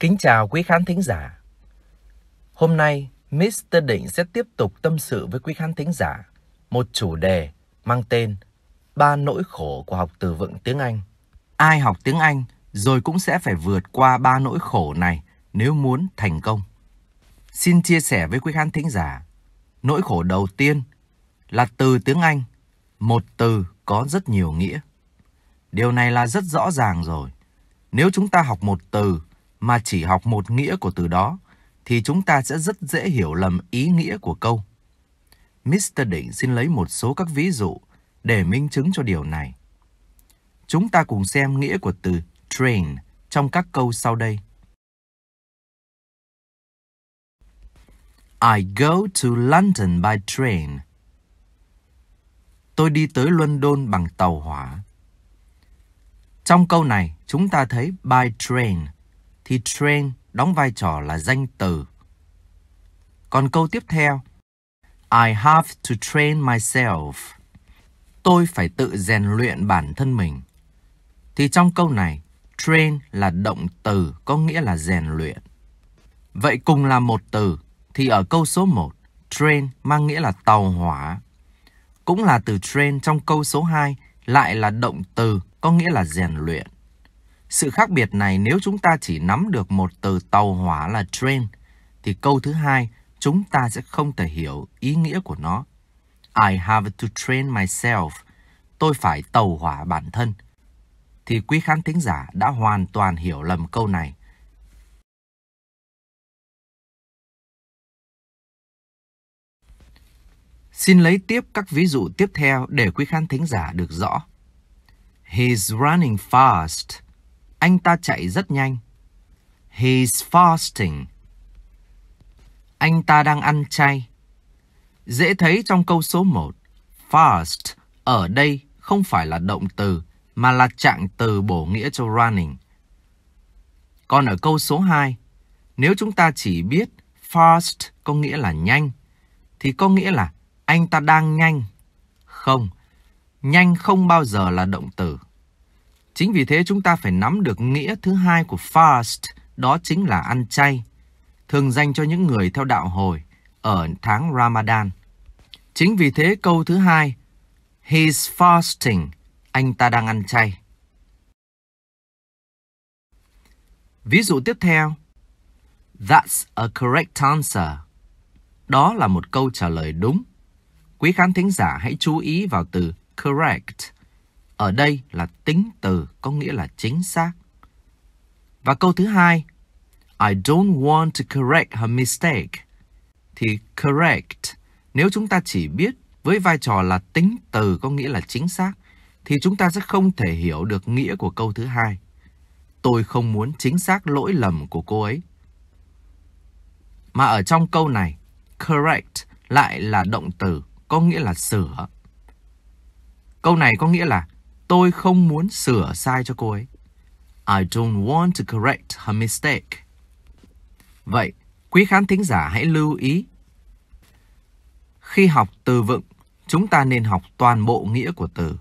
Kính chào quý khán thính giả. Hôm nay, Mr. Định sẽ tiếp tục tâm sự với quý khán thính giả một chủ đề mang tên Ba nỗi khổ của học từ vựng tiếng Anh. Ai học tiếng Anh rồi cũng sẽ phải vượt qua ba nỗi khổ này nếu muốn thành công. Xin chia sẻ với quý khán thính giả, nỗi khổ đầu tiên là từ tiếng Anh, một từ có rất nhiều nghĩa. Điều này là rất rõ ràng rồi. Nếu chúng ta học một từ mà chỉ học một nghĩa của từ đó, thì chúng ta sẽ rất dễ hiểu lầm ý nghĩa của câu. Mr. Định xin lấy một số các ví dụ để minh chứng cho điều này. Chúng ta cùng xem nghĩa của từ train trong các câu sau đây. I go to London by train. Tôi đi tới London bằng tàu hỏa. Trong câu này, chúng ta thấy by train thì train đóng vai trò là danh từ. Còn câu tiếp theo, I have to train myself. Tôi phải tự rèn luyện bản thân mình. Thì trong câu này, train là động từ có nghĩa là rèn luyện. Vậy cùng là một từ thì ở câu số 1, train mang nghĩa là tàu hỏa. Cũng là từ train trong câu số 2 lại là động từ có nghĩa là rèn luyện. Sự khác biệt này nếu chúng ta chỉ nắm được một từ tàu hỏa là train, thì câu thứ hai chúng ta sẽ không thể hiểu ý nghĩa của nó. I have to train myself. Tôi phải tàu hỏa bản thân. Thì quý khán thính giả đã hoàn toàn hiểu lầm câu này. Xin lấy tiếp các ví dụ tiếp theo để quý khán thính giả được rõ. He's running fast. Anh ta chạy rất nhanh. He's fasting. Anh ta đang ăn chay. Dễ thấy trong câu số 1, fast ở đây không phải là động từ mà là trạng từ bổ nghĩa cho running. Còn ở câu số 2, nếu chúng ta chỉ biết fast có nghĩa là nhanh, thì có nghĩa là anh ta đang nhanh. Không, nhanh không bao giờ là động từ Chính vì thế chúng ta phải nắm được nghĩa thứ hai của fast, đó chính là ăn chay, thường dành cho những người theo đạo hồi ở tháng Ramadan. Chính vì thế câu thứ hai, He's fasting, anh ta đang ăn chay. Ví dụ tiếp theo, That's a correct answer. Đó là một câu trả lời đúng. Quý khán thính giả hãy chú ý vào từ correct ở đây là tính từ có nghĩa là chính xác. Và câu thứ hai, I don't want to correct her mistake. Thì correct, nếu chúng ta chỉ biết với vai trò là tính từ có nghĩa là chính xác, thì chúng ta sẽ không thể hiểu được nghĩa của câu thứ hai. Tôi không muốn chính xác lỗi lầm của cô ấy. Mà ở trong câu này, correct lại là động từ, có nghĩa là sửa. Câu này có nghĩa là Tôi không muốn sửa sai cho cô ấy. I don't want to correct her mistake. Vậy, quý khán thính giả hãy lưu ý. Khi học từ vựng, chúng ta nên học toàn bộ nghĩa của từ.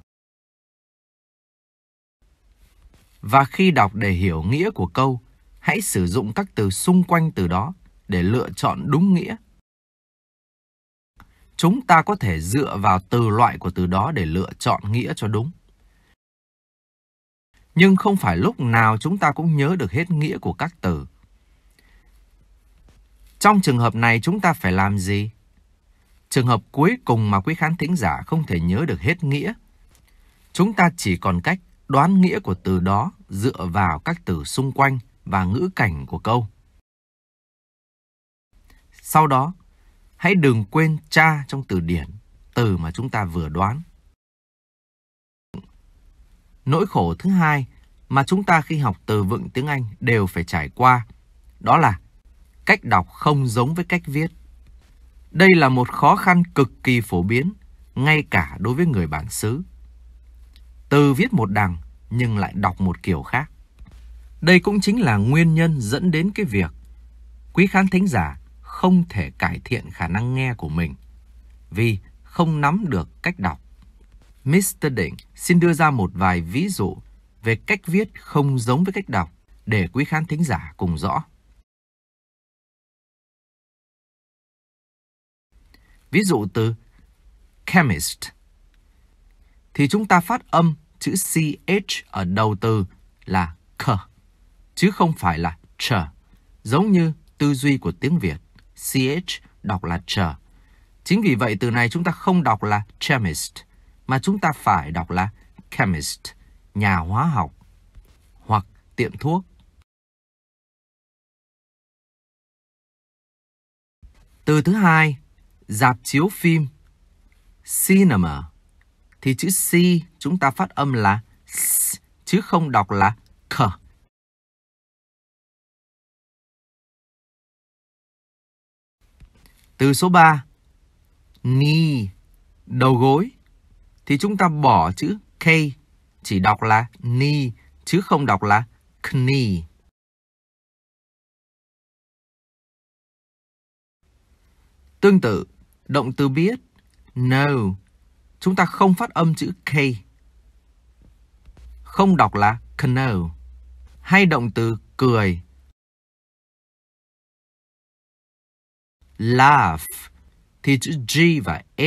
Và khi đọc để hiểu nghĩa của câu, hãy sử dụng các từ xung quanh từ đó để lựa chọn đúng nghĩa. Chúng ta có thể dựa vào từ loại của từ đó để lựa chọn nghĩa cho đúng nhưng không phải lúc nào chúng ta cũng nhớ được hết nghĩa của các từ. Trong trường hợp này chúng ta phải làm gì? Trường hợp cuối cùng mà quý khán thính giả không thể nhớ được hết nghĩa. Chúng ta chỉ còn cách đoán nghĩa của từ đó dựa vào các từ xung quanh và ngữ cảnh của câu. Sau đó, hãy đừng quên tra trong từ điển, từ mà chúng ta vừa đoán nỗi khổ thứ hai mà chúng ta khi học từ vựng tiếng Anh đều phải trải qua, đó là cách đọc không giống với cách viết. Đây là một khó khăn cực kỳ phổ biến, ngay cả đối với người bản xứ. Từ viết một đằng nhưng lại đọc một kiểu khác. Đây cũng chính là nguyên nhân dẫn đến cái việc quý khán thính giả không thể cải thiện khả năng nghe của mình vì không nắm được cách đọc Mr. Định xin đưa ra một vài ví dụ về cách viết không giống với cách đọc để quý khán thính giả cùng rõ. Ví dụ từ chemist thì chúng ta phát âm chữ ch ở đầu từ là k chứ không phải là ch giống như tư duy của tiếng Việt ch đọc là ch. Chính vì vậy từ này chúng ta không đọc là chemist mà chúng ta phải đọc là chemist, nhà hóa học, hoặc tiệm thuốc. Từ thứ hai, dạp chiếu phim, cinema, thì chữ C chúng ta phát âm là S, chứ không đọc là K. Từ số 3, ni, đầu gối, thì chúng ta bỏ chữ K, chỉ đọc là ni, chứ không đọc là kni. Tương tự, động từ biết, no, chúng ta không phát âm chữ K. Không đọc là kno. Hay động từ cười, laugh thì chữ G và H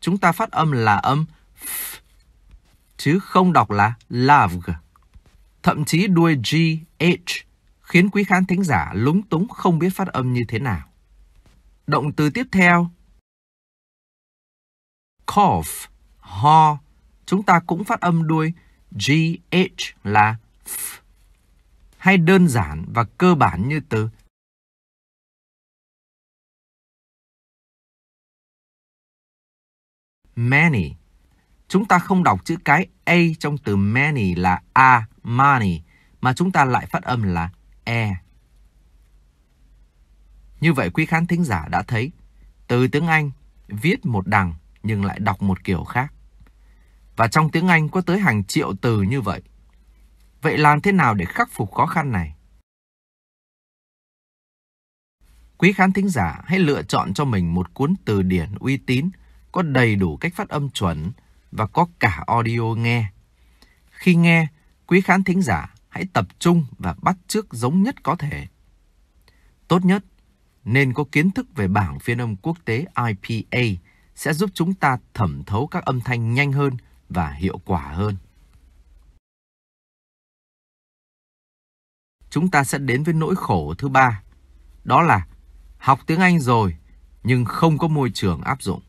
chúng ta phát âm là âm chứ không đọc là love. Thậm chí đuôi g h khiến quý khán thính giả lúng túng không biết phát âm như thế nào. Động từ tiếp theo cough, ho, chúng ta cũng phát âm đuôi g h là f. Hay đơn giản và cơ bản như từ many Chúng ta không đọc chữ cái A trong từ many là A, money, mà chúng ta lại phát âm là E. Như vậy quý khán thính giả đã thấy, từ tiếng Anh viết một đằng nhưng lại đọc một kiểu khác. Và trong tiếng Anh có tới hàng triệu từ như vậy. Vậy làm thế nào để khắc phục khó khăn này? Quý khán thính giả hãy lựa chọn cho mình một cuốn từ điển uy tín có đầy đủ cách phát âm chuẩn và có cả audio nghe. Khi nghe, quý khán thính giả hãy tập trung và bắt chước giống nhất có thể. Tốt nhất, nên có kiến thức về bảng phiên âm quốc tế IPA sẽ giúp chúng ta thẩm thấu các âm thanh nhanh hơn và hiệu quả hơn. Chúng ta sẽ đến với nỗi khổ thứ ba, đó là học tiếng Anh rồi nhưng không có môi trường áp dụng.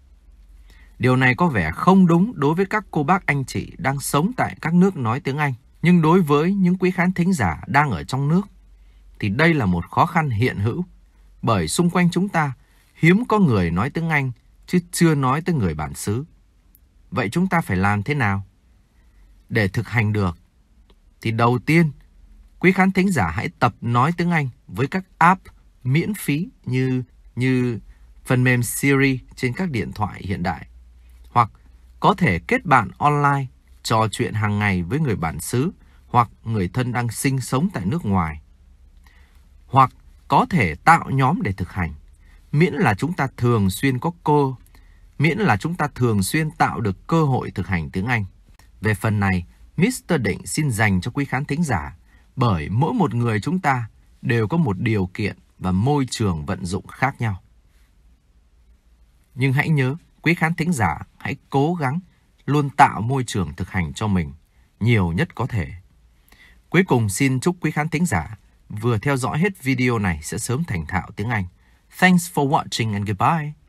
Điều này có vẻ không đúng đối với các cô bác anh chị đang sống tại các nước nói tiếng Anh. Nhưng đối với những quý khán thính giả đang ở trong nước, thì đây là một khó khăn hiện hữu. Bởi xung quanh chúng ta, hiếm có người nói tiếng Anh, chứ chưa nói tới người bản xứ. Vậy chúng ta phải làm thế nào? Để thực hành được, thì đầu tiên, quý khán thính giả hãy tập nói tiếng Anh với các app miễn phí như như phần mềm Siri trên các điện thoại hiện đại có thể kết bạn online, trò chuyện hàng ngày với người bản xứ hoặc người thân đang sinh sống tại nước ngoài. Hoặc có thể tạo nhóm để thực hành, miễn là chúng ta thường xuyên có cơ, miễn là chúng ta thường xuyên tạo được cơ hội thực hành tiếng Anh. Về phần này, Mr. Định xin dành cho quý khán thính giả, bởi mỗi một người chúng ta đều có một điều kiện và môi trường vận dụng khác nhau. Nhưng hãy nhớ, Quý khán thính giả hãy cố gắng luôn tạo môi trường thực hành cho mình nhiều nhất có thể. Cuối cùng xin chúc quý khán thính giả vừa theo dõi hết video này sẽ sớm thành thạo tiếng Anh. Thanks for watching and goodbye.